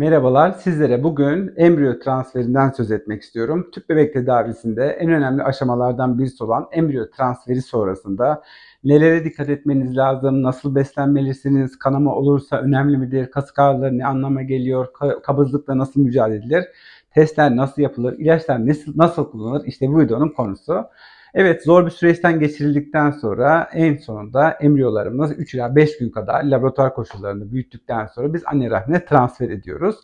Merhabalar, sizlere bugün embriyo transferinden söz etmek istiyorum. Tüp bebek tedavisinde en önemli aşamalardan birisi olan embriyo transferi sonrasında nelere dikkat etmeniz lazım, nasıl beslenmelisiniz, kanama olursa önemli midir, kas ağrıları ne anlama geliyor, kabızlıkla nasıl mücadele edilir, testler nasıl yapılır, ilaçlar nasıl, nasıl kullanılır, işte bu videonun konusu. Evet zor bir süreçten geçirildikten sonra en sonunda embriyolarımız 3 ila 5 gün kadar laboratuvar koşullarını büyüttükten sonra biz anne rahmine transfer ediyoruz.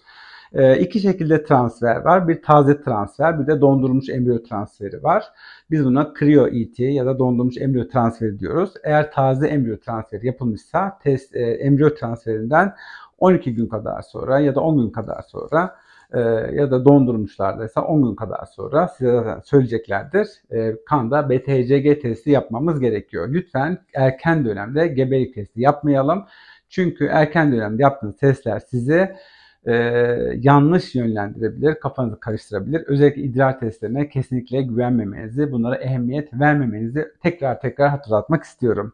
E, iki şekilde transfer var. Bir taze transfer, bir de dondurulmuş embriyo transferi var. Biz buna kriyo ET ya da dondurulmuş embriyo transferi diyoruz. Eğer taze embriyo transferi yapılmışsa test e, embriyo transferinden 12 gün kadar sonra ya da 10 gün kadar sonra e, ya da dondurmuşlardaysa 10 gün kadar sonra size söyleyeceklerdir. E, kanda BTCG testi yapmamız gerekiyor. Lütfen erken dönemde gebelik testi yapmayalım. Çünkü erken dönemde yaptığınız testler sizi e, yanlış yönlendirebilir, kafanızı karıştırabilir. Özellikle idrar testlerine kesinlikle güvenmemenizi, bunlara ehemmiyet vermemenizi tekrar tekrar hatırlatmak istiyorum.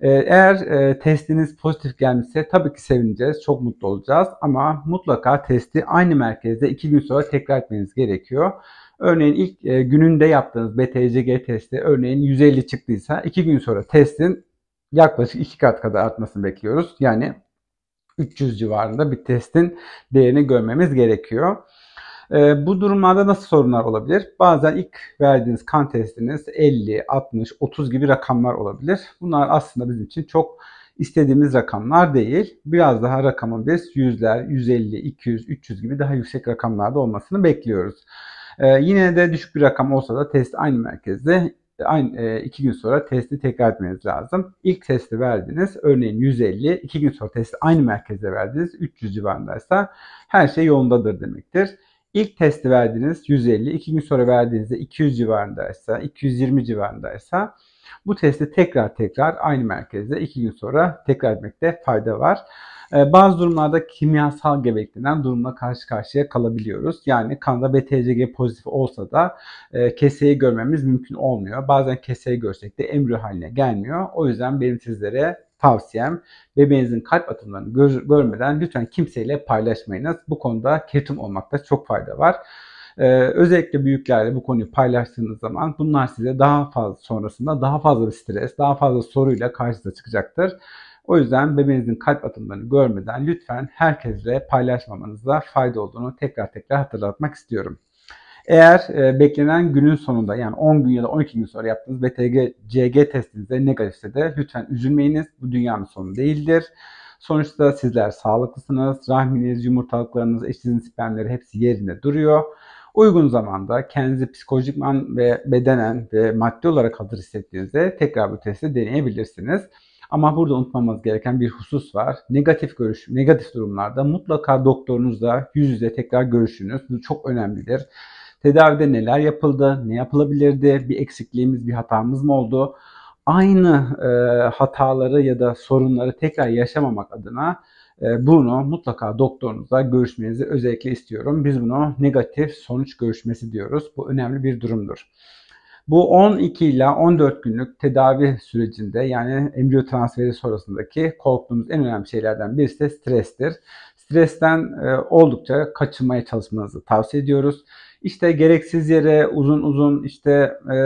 Ee, eğer e, testiniz pozitif gelmişse tabii ki sevineceğiz, çok mutlu olacağız. Ama mutlaka testi aynı merkezde 2 gün sonra tekrar etmeniz gerekiyor. Örneğin ilk e, gününde yaptığınız BTCG testi örneğin 150 çıktıysa 2 gün sonra testin yaklaşık 2 kat kadar artmasını bekliyoruz. Yani 300 civarında bir testin değerini görmemiz gerekiyor. Ee, bu durumlarda nasıl sorunlar olabilir? Bazen ilk verdiğiniz kan testiniz 50, 60, 30 gibi rakamlar olabilir. Bunlar aslında bizim için çok istediğimiz rakamlar değil. Biraz daha rakamın biz yüzler, 150, 200, 300 gibi daha yüksek rakamlarda olmasını bekliyoruz. Ee, yine de düşük bir rakam olsa da test aynı merkezde aynı e, iki gün sonra testi tekrar etmeniz lazım. İlk testi verdiniz. Örneğin 150, iki gün sonra testi aynı merkeze verdiniz. 300 civarındaysa her şey yolundadır demektir. İlk testi verdiğiniz 150, iki gün sonra verdiğinizde 200 civarındaysa, 220 civarındaysa bu testi tekrar tekrar aynı merkezde iki gün sonra tekrar etmekte fayda var. Ee, bazı durumlarda kimyasal gebelik durumla karşı karşıya kalabiliyoruz. Yani kanda BTCG pozitif olsa da e, keseyi görmemiz mümkün olmuyor. Bazen keseyi görsek de embriyo haline gelmiyor. O yüzden benim sizlere tavsiyem bebeğinizin kalp atımlarını gör, görmeden lütfen kimseyle paylaşmayınız. Bu konuda ketum olmakta çok fayda var. Ee, özellikle büyüklerle bu konuyu paylaştığınız zaman bunlar size daha fazla sonrasında daha fazla bir stres, daha fazla soruyla karşınıza çıkacaktır. O yüzden bebeğinizin kalp atımlarını görmeden lütfen herkesle paylaşmamanızda fayda olduğunu tekrar tekrar hatırlatmak istiyorum. Eğer e, beklenen günün sonunda yani 10 gün ya da 12 gün sonra yaptığınız BTG CG testinizde negatifse de lütfen üzülmeyiniz. Bu dünyanın sonu değildir. Sonuçta sizler sağlıklısınız. Rahminiz, yumurtalıklarınız, eşinizin spermleri hepsi yerinde duruyor. Uygun zamanda kendinizi psikolojikman ve bedenen ve maddi olarak hazır hissettiğinizde tekrar bu testi deneyebilirsiniz. Ama burada unutmamız gereken bir husus var. Negatif görüş, negatif durumlarda mutlaka doktorunuzla yüz yüze tekrar görüşünüz. Bu çok önemlidir. Tedavide neler yapıldı, ne yapılabilirdi, bir eksikliğimiz, bir hatamız mı oldu? Aynı e, hataları ya da sorunları tekrar yaşamamak adına e, bunu mutlaka doktorunuza görüşmenizi özellikle istiyorum. Biz bunu negatif sonuç görüşmesi diyoruz. Bu önemli bir durumdur. Bu 12 ile 14 günlük tedavi sürecinde yani embriyo transferi sonrasındaki korktuğumuz en önemli şeylerden birisi de strestir. Stresten e, oldukça kaçınmaya çalışmanızı tavsiye ediyoruz. İşte gereksiz yere uzun uzun işte e,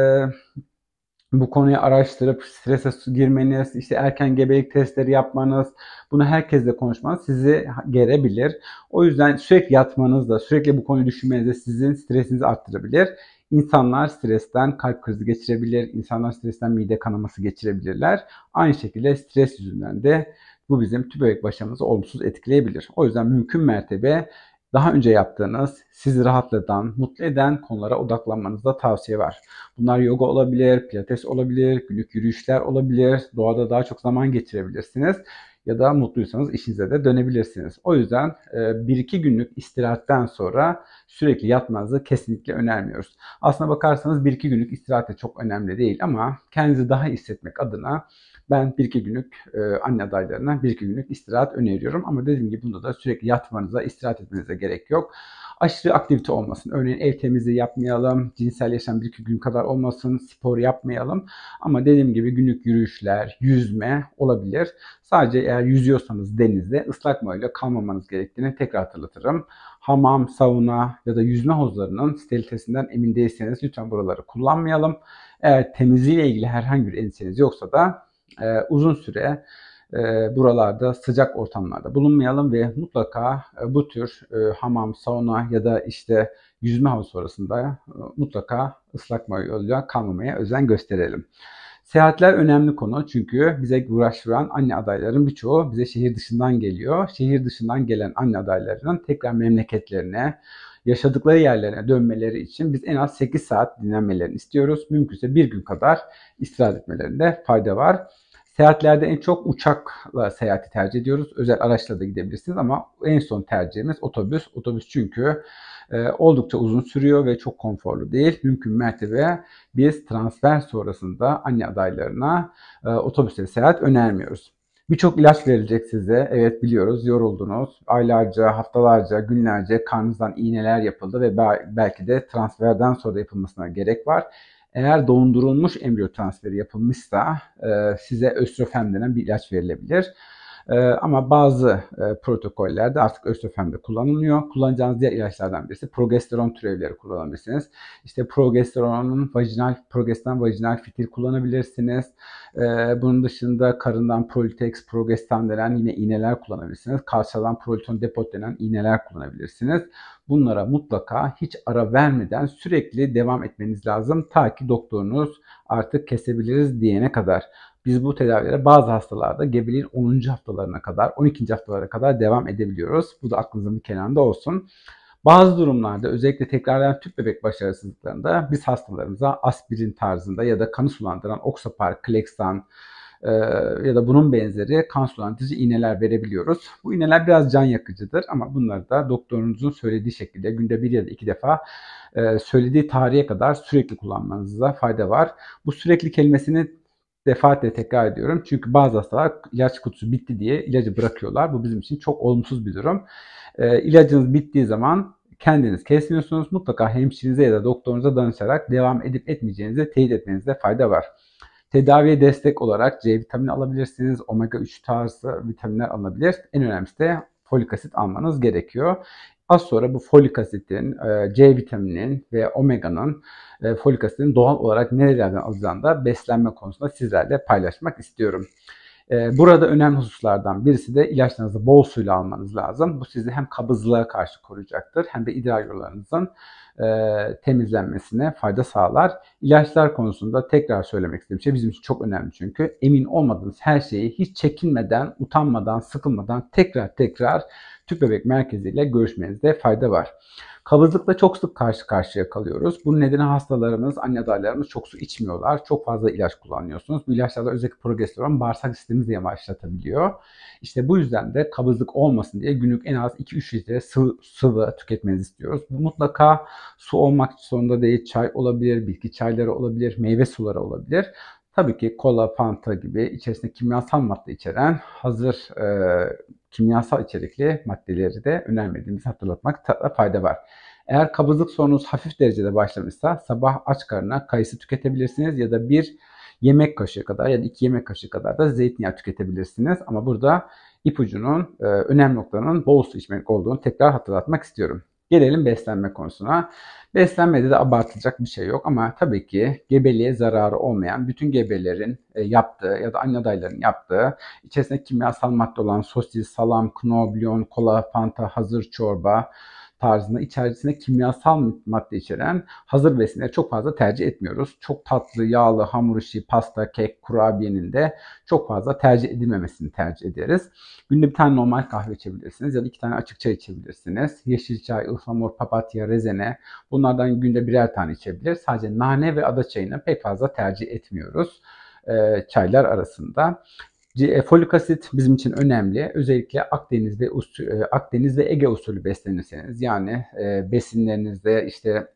bu konuyu araştırıp strese girmeniz, işte erken gebelik testleri yapmanız, bunu herkesle konuşmanız sizi gerebilir. O yüzden sürekli yatmanız da, sürekli bu konuyu düşünmeniz de sizin stresinizi arttırabilir. İnsanlar stresten kalp krizi geçirebilir, insanlar stresten mide kanaması geçirebilirler. Aynı şekilde stres yüzünden de bu bizim tüp başımızı olumsuz etkileyebilir. O yüzden mümkün mertebe daha önce yaptığınız, sizi rahatlatan, mutlu eden konulara odaklanmanızda tavsiye var. Bunlar yoga olabilir, pilates olabilir, günlük yürüyüşler olabilir, doğada daha çok zaman geçirebilirsiniz ya da mutluysanız işinize de dönebilirsiniz. O yüzden e, bir iki günlük istirahatten sonra sürekli yatmanızı kesinlikle önermiyoruz. Aslına bakarsanız bir iki günlük istirahat de çok önemli değil ama kendinizi daha iyi hissetmek adına ben bir iki günlük e, anne adaylarına bir iki günlük istirahat öneriyorum. Ama dediğim gibi bunda da sürekli yatmanıza, istirahat etmenize gerek yok aşırı aktivite olmasın. Örneğin ev temizliği yapmayalım, cinsel yaşam bir iki gün kadar olmasın, spor yapmayalım. Ama dediğim gibi günlük yürüyüşler, yüzme olabilir. Sadece eğer yüzüyorsanız denizde ıslak mayla kalmamanız gerektiğini tekrar hatırlatırım. Hamam, sauna ya da yüzme havuzlarının sterilitesinden emin değilseniz lütfen buraları kullanmayalım. Eğer temizliğiyle ilgili herhangi bir endişeniz yoksa da e, uzun süre e, buralarda sıcak ortamlarda bulunmayalım ve mutlaka e, bu tür e, hamam, sauna ya da işte yüzme havuzu sonrasında e, mutlaka ıslak mayoyla kalmamaya özen gösterelim. Seyahatler önemli konu çünkü bize uğraştıran anne adayların birçoğu bize şehir dışından geliyor. Şehir dışından gelen anne adaylarının tekrar memleketlerine, yaşadıkları yerlerine dönmeleri için biz en az 8 saat dinlenmelerini istiyoruz. Mümkünse bir gün kadar istirahat etmelerinde fayda var. Seyahatlerde en çok uçakla seyahati tercih ediyoruz. Özel araçla da gidebilirsiniz ama en son tercihimiz otobüs. Otobüs çünkü e, oldukça uzun sürüyor ve çok konforlu değil. Mümkün mertebe biz transfer sonrasında anne adaylarına e, otobüsle seyahat önermiyoruz. Birçok ilaç verilecek size. Evet biliyoruz yoruldunuz. Aylarca, haftalarca, günlerce karnınızdan iğneler yapıldı ve belki de transferden sonra yapılmasına gerek var. Eğer dondurulmuş embriyo transferi yapılmışsa e, size östrofen denen bir ilaç verilebilir. E, ama bazı e, protokollerde artık östrofem kullanılıyor. Kullanacağınız diğer ilaçlardan birisi progesteron türevleri kullanabilirsiniz. İşte progesteronun vajinal, progesteron vajinal fitil kullanabilirsiniz. E, bunun dışında karından Prolitex, progestan denen yine iğneler kullanabilirsiniz. Kalçadan Proliton depot denen iğneler kullanabilirsiniz. Bunlara mutlaka hiç ara vermeden sürekli devam etmeniz lazım ta ki doktorunuz artık kesebiliriz diyene kadar biz bu tedavilere bazı hastalarda gebeliğin 10. haftalarına kadar, 12. haftalara kadar devam edebiliyoruz. Bu da aklınızın bir kenarında olsun. Bazı durumlarda özellikle tekrarlayan tüp bebek başarısızlıklarında biz hastalarımıza aspirin tarzında ya da kanı sulandıran oxapar, klexan e, ya da bunun benzeri kan sulandırıcı iğneler verebiliyoruz. Bu iğneler biraz can yakıcıdır ama bunları da doktorunuzun söylediği şekilde günde bir ya da iki defa e, söylediği tarihe kadar sürekli kullanmanızda fayda var. Bu sürekli kelimesini defaatle tekrar ediyorum. Çünkü bazı hastalar ilaç kutusu bitti diye ilacı bırakıyorlar. Bu bizim için çok olumsuz bir durum. E, ilacınız bittiği zaman kendiniz kesmiyorsunuz. Mutlaka hemşirinize ya da doktorunuza danışarak devam edip etmeyeceğinizi teyit etmenizde fayda var. Tedaviye destek olarak C vitamini alabilirsiniz. Omega 3 tarzı vitaminler alınabilir. En önemlisi de folik asit almanız gerekiyor. Az sonra bu folik asitin, e, C vitamininin ve omeganın e, folik asitin doğal olarak nerelerden alacağını da beslenme konusunda sizlerle paylaşmak istiyorum. Ee, burada önemli hususlardan birisi de ilaçlarınızı bol suyla almanız lazım. Bu sizi hem kabızlığa karşı koruyacaktır hem de idrar yollarınızın e, temizlenmesine fayda sağlar. İlaçlar konusunda tekrar söylemek istediğim şey bizim için çok önemli çünkü emin olmadığınız her şeyi hiç çekinmeden, utanmadan, sıkılmadan tekrar tekrar tüp bebek merkeziyle görüşmenizde fayda var. Kabızlıkla çok sık karşı karşıya kalıyoruz. Bunun nedeni hastalarımız, anne adaylarımız çok su içmiyorlar. Çok fazla ilaç kullanıyorsunuz. Bu ilaçlarda özellikle progesteron bağırsak sistemimizi yavaşlatabiliyor. İşte bu yüzden de kabızlık olmasın diye günlük en az 2-3 litre sıvı, sıvı tüketmenizi istiyoruz. Bu mutlaka su olmak zorunda değil. Çay olabilir, bitki çayları olabilir, meyve suları olabilir. Tabii ki kola, fanta gibi içerisinde kimyasal madde içeren hazır e, kimyasal içerikli maddeleri de önermediğimizi hatırlatmakta fayda var. Eğer kabızlık sorununuz hafif derecede başlamışsa sabah aç karnına kayısı tüketebilirsiniz ya da bir yemek kaşığı kadar ya da iki yemek kaşığı kadar da zeytinyağı tüketebilirsiniz. Ama burada ipucunun, e, önemli noktanın bol su içmek olduğunu tekrar hatırlatmak istiyorum. Gelelim beslenme konusuna. Beslenmede de abartılacak bir şey yok ama tabii ki gebeliğe zararı olmayan bütün gebelerin e, yaptığı ya da anne adayların yaptığı içerisinde kimyasal madde olan sosis, salam, knoblon, kola, fanta, hazır çorba, tarzında içerisine kimyasal madde içeren hazır besinleri çok fazla tercih etmiyoruz. Çok tatlı, yağlı, hamur işi, pasta, kek, kurabiyenin de çok fazla tercih edilmemesini tercih ederiz. Günde bir tane normal kahve içebilirsiniz ya da iki tane açık çay içebilirsiniz. Yeşil çay, ıhlamur, papatya, rezene bunlardan günde birer tane içebilir. Sadece nane ve ada çayını pek fazla tercih etmiyoruz çaylar arasında. E, folik asit bizim için önemli. Özellikle Akdeniz ve e, Akdeniz ve Ege usulü beslenirseniz yani e, besinlerinizde işte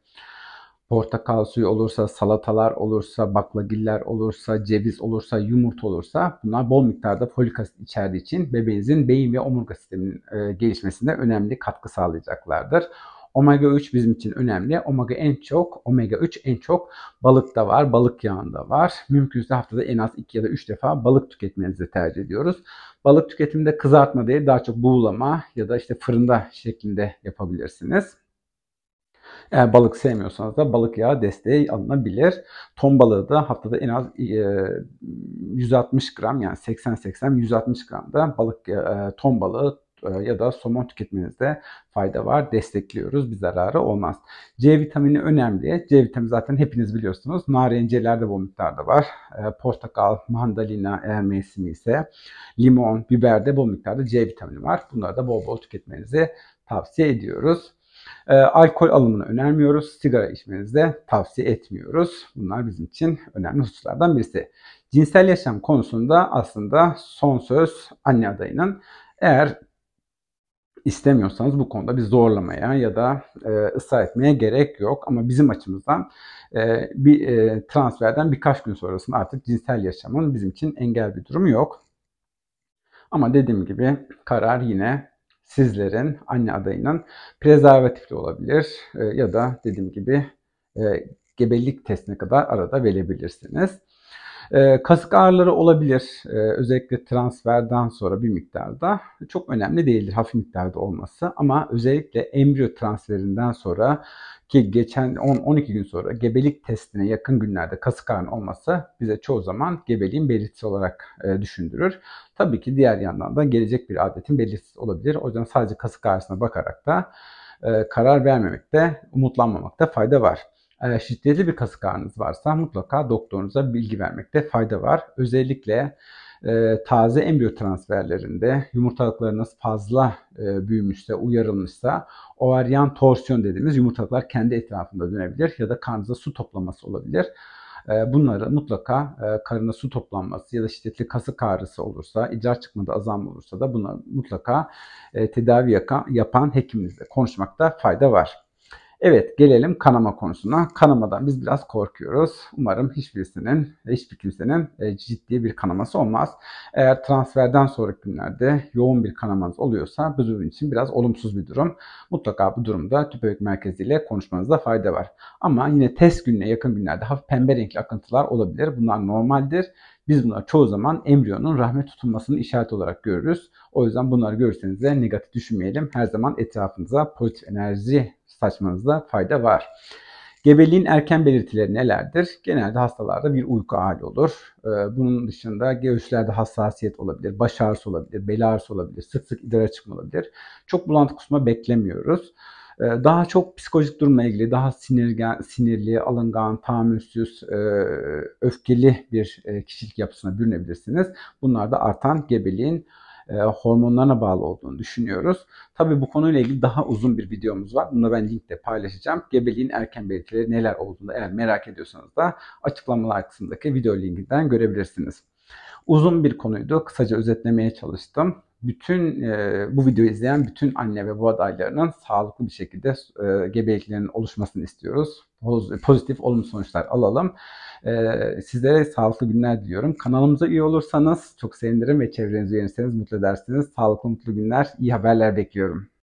portakal suyu olursa, salatalar olursa, baklagiller olursa, ceviz olursa, yumurta olursa bunlar bol miktarda folik asit içerdiği için bebeğinizin beyin ve omurga sisteminin gelişmesinde önemli katkı sağlayacaklardır. Omega 3 bizim için önemli. Omega en çok, omega 3 en çok balıkta var, balık yağında var. Mümkünse haftada en az 2 ya da 3 defa balık tüketmenizi tercih ediyoruz. Balık tüketiminde kızartma değil, daha çok buğulama ya da işte fırında şeklinde yapabilirsiniz. Eğer balık sevmiyorsanız da balık yağı desteği alınabilir. Ton balığı da haftada en az 160 e, gram yani 80-80 160 gram da balık e, ton balığı e, ya da somon tüketmenizde fayda var. Destekliyoruz. Bir zararı olmaz. C vitamini önemli. C vitamini zaten hepiniz biliyorsunuz. Narenciyelerde bol miktarda var. E, portakal, mandalina eğer mevsimi ise limon, biberde bol miktarda C vitamini var. Bunları da bol bol tüketmenizi tavsiye ediyoruz. E, alkol alımını önermiyoruz. Sigara içmenizi tavsiye etmiyoruz. Bunlar bizim için önemli hususlardan birisi. Cinsel yaşam konusunda aslında son söz anne adayının. Eğer istemiyorsanız bu konuda bir zorlamaya ya da e, ısrar etmeye gerek yok. Ama bizim açımızdan e, bir e, transferden birkaç gün sonrasında artık cinsel yaşamın bizim için engel bir durumu yok. Ama dediğim gibi karar yine sizlerin anne adayının prezervatifli olabilir e, ya da dediğim gibi e, gebelik testine kadar arada verebilirsiniz. Ee, kasık ağrıları olabilir. Ee, özellikle transferden sonra bir miktarda. Çok önemli değildir hafif miktarda olması. Ama özellikle embriyo transferinden sonra ki geçen 10-12 gün sonra gebelik testine yakın günlerde kasık ağrı olması bize çoğu zaman gebeliğin belirtisi olarak e, düşündürür. Tabii ki diğer yandan da gelecek bir adetin belirtisi olabilir. O yüzden sadece kasık ağrısına bakarak da e, karar vermemekte, umutlanmamakta fayda var şiddetli bir kasık ağrınız varsa mutlaka doktorunuza bilgi vermekte fayda var. Özellikle e, taze embriyo transferlerinde yumurtalıklarınız fazla e, büyümüşse, uyarılmışsa ovaryan torsiyon dediğimiz yumurtalıklar kendi etrafında dönebilir ya da karnınıza su toplaması olabilir. E, bunları mutlaka e, karına su toplanması ya da şiddetli kasık ağrısı olursa, idrar çıkmada azalma olursa da buna mutlaka e, tedavi yapan hekimimizle konuşmakta fayda var. Evet gelelim kanama konusuna. Kanamadan biz biraz korkuyoruz. Umarım hiçbirisinin, hiçbir kimsenin e, ciddi bir kanaması olmaz. Eğer transferden sonraki günlerde yoğun bir kanamanız oluyorsa bu durum için biraz olumsuz bir durum. Mutlaka bu durumda tüpörük merkeziyle konuşmanızda fayda var. Ama yine test gününe yakın günlerde hafif pembe renkli akıntılar olabilir. Bunlar normaldir. Biz bunları çoğu zaman embriyonun rahme tutulmasının işaret olarak görürüz. O yüzden bunları görürseniz de negatif düşünmeyelim. Her zaman etrafınıza pozitif enerji saçmanızda fayda var. Gebeliğin erken belirtileri nelerdir? Genelde hastalarda bir uyku hali olur. Ee, bunun dışında göğüslerde hassasiyet olabilir, baş ağrısı olabilir, bel ağrısı olabilir, sık sık idrar açıkma olabilir. Çok bulantı kusma beklemiyoruz. Ee, daha çok psikolojik durumla ilgili, daha sinirgen, sinirli, alıngan, tahammülsüz, e, öfkeli bir e, kişilik yapısına bürünebilirsiniz. Bunlar da artan gebeliğin e, hormonlarına bağlı olduğunu düşünüyoruz. Tabii bu konuyla ilgili daha uzun bir videomuz var. Bunu ben linkte paylaşacağım. Gebeliğin erken belirtileri neler olduğunu eğer merak ediyorsanız da açıklamalar kısmındaki video linkinden görebilirsiniz. Uzun bir konuydu. Kısaca özetlemeye çalıştım. Bütün e, bu videoyu izleyen bütün anne ve bu adaylarının sağlıklı bir şekilde e, gebeliklerinin oluşmasını istiyoruz. pozitif olumlu sonuçlar alalım. E, sizlere sağlıklı günler diliyorum. Kanalımıza üye olursanız çok sevinirim ve çevrenizi yönetseniz mutlu edersiniz. Sağlıklı mutlu günler, İyi haberler bekliyorum.